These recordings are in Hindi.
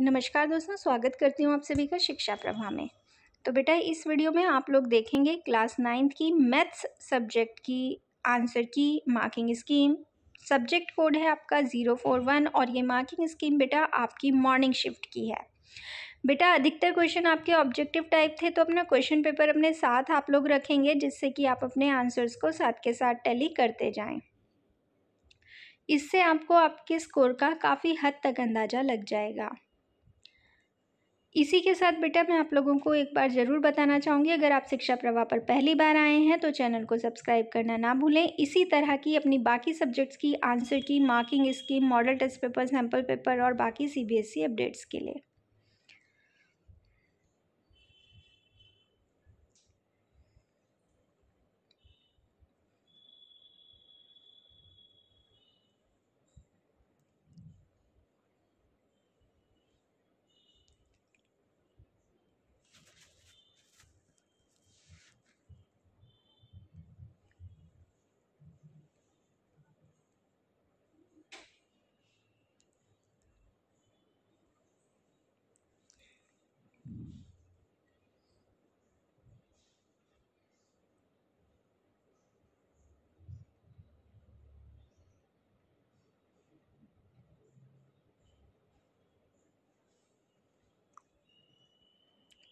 नमस्कार दोस्तों स्वागत करती हूँ आप सभी का शिक्षा प्रभा में तो बेटा इस वीडियो में आप लोग देखेंगे क्लास नाइन्थ की मैथ्स सब्जेक्ट की आंसर की मार्किंग स्कीम सब्जेक्ट कोड है आपका ज़ीरो फोर वन और ये मार्किंग स्कीम बेटा आपकी मॉर्निंग शिफ्ट की है बेटा अधिकतर क्वेश्चन आपके ऑब्जेक्टिव टाइप थे तो अपना क्वेश्चन पेपर अपने साथ आप लोग रखेंगे जिससे कि आप अपने आंसर्स को साथ के साथ टैली करते जाएं इससे आपको आपके स्कोर का काफ़ी हद तक अंदाज़ा लग जाएगा इसी के साथ बेटा मैं आप लोगों को एक बार ज़रूर बताना चाहूँगी अगर आप शिक्षा प्रवाह पर पहली बार आए हैं तो चैनल को सब्सक्राइब करना ना भूलें इसी तरह की अपनी बाकी सब्जेक्ट्स की आंसर की marking scheme model test paper sample paper और बाकी सी अपडेट्स के लिए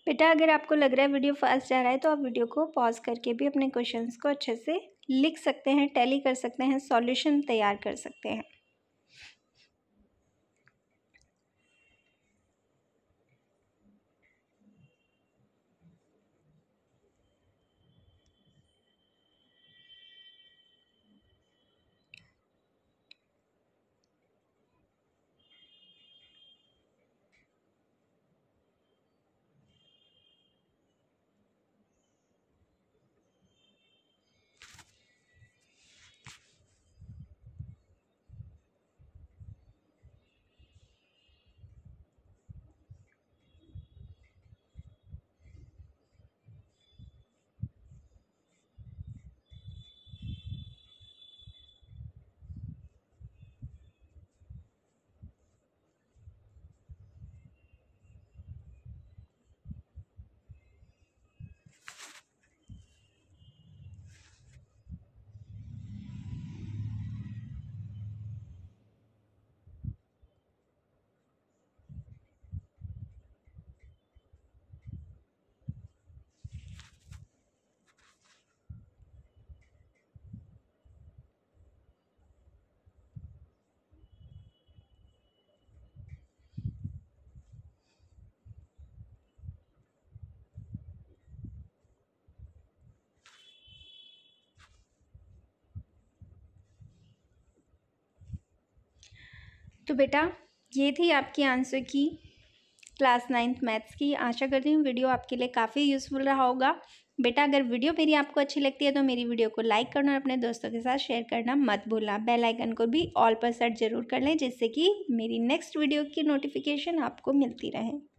बेटा अगर आपको लग रहा है वीडियो फास्ट जा रहा है तो आप वीडियो को पॉज करके भी अपने क्वेश्चंस को अच्छे से लिख सकते हैं टैली कर सकते हैं सॉल्यूशन तैयार कर सकते हैं तो बेटा ये थी आपकी आंसर की क्लास नाइन्थ मैथ्स की आशा करती हूँ वीडियो आपके लिए काफ़ी यूज़फुल रहा होगा बेटा अगर वीडियो मेरी आपको अच्छी लगती है तो मेरी वीडियो को लाइक करना और अपने दोस्तों के साथ शेयर करना मत भूलना बेल आइकन को भी ऑल पर सेट जरूर कर लें जिससे कि मेरी नेक्स्ट वीडियो की नोटिफिकेशन आपको मिलती रहे